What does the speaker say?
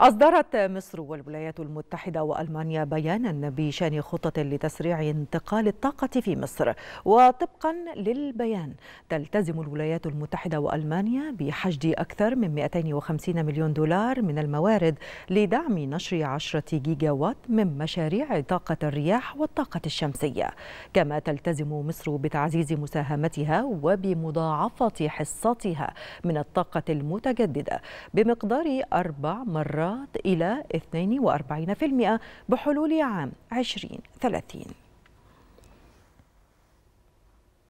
أصدرت مصر والولايات المتحدة وألمانيا بيانا بشأن خطة لتسريع انتقال الطاقة في مصر وطبقا للبيان تلتزم الولايات المتحدة وألمانيا بحشد أكثر من 250 مليون دولار من الموارد لدعم نشر 10 جيجا وات من مشاريع طاقة الرياح والطاقة الشمسية كما تلتزم مصر بتعزيز مساهمتها وبمضاعفة حصتها من الطاقة المتجددة بمقدار أربع مرات الانخراط إلى 42% بحلول عام 2030